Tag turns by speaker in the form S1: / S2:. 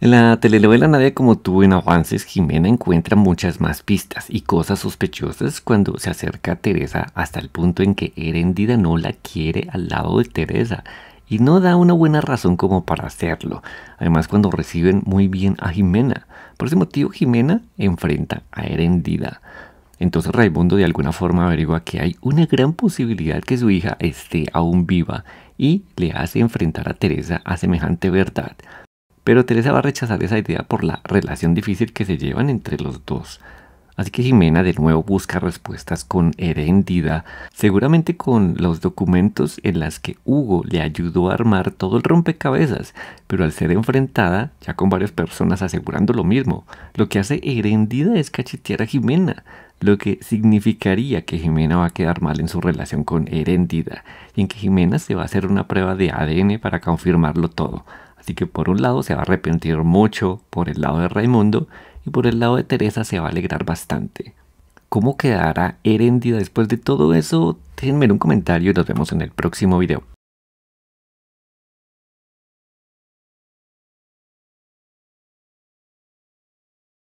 S1: En la telenovela Nadie como tú en Avances, Jimena encuentra muchas más pistas y cosas sospechosas cuando se acerca a Teresa hasta el punto en que Herendida no la quiere al lado de Teresa y no da una buena razón como para hacerlo, además cuando reciben muy bien a Jimena. Por ese motivo Jimena enfrenta a Erendida. Entonces Raimundo de alguna forma averigua que hay una gran posibilidad que su hija esté aún viva y le hace enfrentar a Teresa a semejante verdad pero Teresa va a rechazar esa idea por la relación difícil que se llevan entre los dos. Así que Jimena de nuevo busca respuestas con Herendida, seguramente con los documentos en las que Hugo le ayudó a armar todo el rompecabezas, pero al ser enfrentada, ya con varias personas asegurando lo mismo, lo que hace Herendida es cachetear a Jimena, lo que significaría que Jimena va a quedar mal en su relación con Heréndida, y en que Jimena se va a hacer una prueba de ADN para confirmarlo todo. Así que por un lado se va a arrepentir mucho por el lado de Raimundo y por el lado de Teresa se va a alegrar bastante. ¿Cómo quedará Heréndida después de todo eso? Déjenme un comentario y nos vemos en el próximo video.